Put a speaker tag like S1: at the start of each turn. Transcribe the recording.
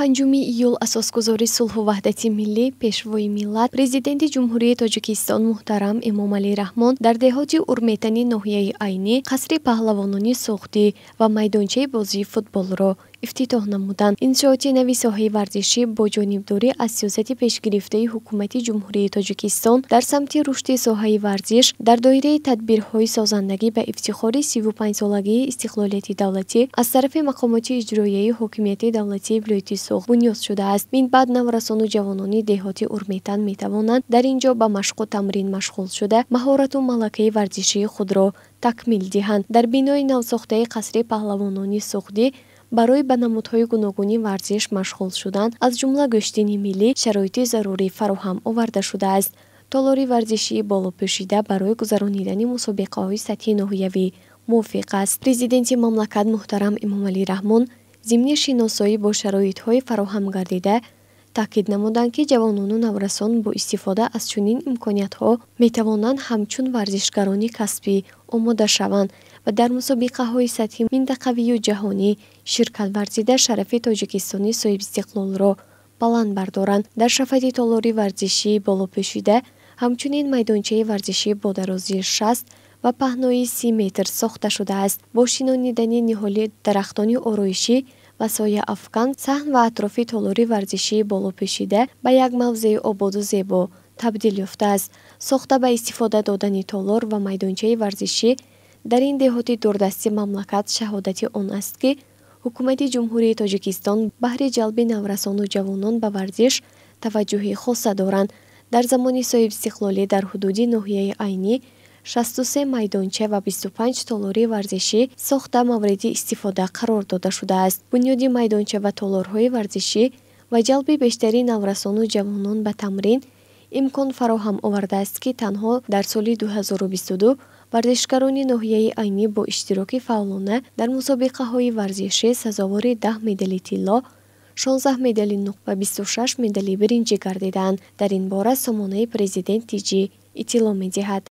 S1: панҷуми июл асосгузори сулҳу ваҳдати миллӣ пешвои миллат президенти ҷумҳурии тоҷикистон муҳтарам эмомалӣ раҳмон дар деҳоти урметани ноҳияи айнӣ қасри паҳлавонони сӯхтӣ ва майдончаи бозии футболро ифтитоҳ намуданд иншооти нави соҳаи варзишӣ бо ҷонибдорӣ аз сиёсати пешгирифтаи ҳукумати ҷумҳурии тоҷикистон дар самти рушди соҳаи варзиш дар доираи тадбирҳои созандагӣ ба ифтихори сию панҷсолагии истиқлолияти давлатӣ аз тарафи мақомоти иҷроияи ҳокимияти давлатии вилояти суғд бунёд шудааст минбаъд наврасону ҷавонони деҳоти урметан метавонанд дар ин ҷо ба машқу тамрин машғул шуда маҳорату малакаи варзишии худро такмил диҳанд дар бинои навсохтаи қасри паҳлавонони суғдӣ барои ба намудҳои гуногуни варзиш машғул шудан аз ҷумла гӯштини миллӣ шароити зарурӣ фароҳам оварда шудааст толори варзишии болопӯшида барои гузаронидани мусобиқаҳои сатҳи ноҳиявӣ мувофиқ аст президенти мамлакат муҳтарам эмомалӣ раҳмон зимни шиносоӣ бо шароитҳои фароҳам гардида таъкид намуданд ки ҷавонону наврасон бо истифода аз чунин имкониятҳо метавонанд ҳамчун варзишгарони касбӣ омода шаванд ва дар мусобиқаҳои сатҳи минтақавию ҷаҳонӣ ширкат варзида шарафи тоҷикистони соҳибистиқлолро баланд бардоранд дар шафати толори варзишии болопешида ҳамчунин майдончаи варзишӣ бо дарозии шаст ва паҳнои си метр сохта шудааст бо шинонидани ниҳоли дарахтони ороишӣ ва соя афкан саҳн ва атрофи толори варзишии болопешида ба як мавзеи ободу зебо табдил ёфтааст сохта ба истифода додани толор ва майдончаи варзишӣ дар ин деҳоти дурдасти мамлакат шаҳодати он аст ки ҳукумати ҷумҳурии тоҷикистон баҳри ҷалби наврасону ҷавонон ба варзиш таваҷҷӯҳи хоса доранд дар замони соҳибистиқлолӣ дар ҳудуди ноҳияи айнӣ 63 майдонча ва 25 толори варзишӣ сохта мавриди истифода қарор дода шудааст бунёди майдонча ва толорҳои варзишӣ ва ҷалби бештари наврасону ҷавонон ба тамрин имкон фароҳам овардааст ки танҳо дар соли 2022 варзишгарони ноҳияи айнӣ бо иштироки фаъолона дар мусобиқаҳои варзишӣ сазовори 10 медали тилло 16 медали нуқба 26 медали биринҷӣ гардиданд дар ин бора сомонаи президенти ҷи иттилоъ медиҳад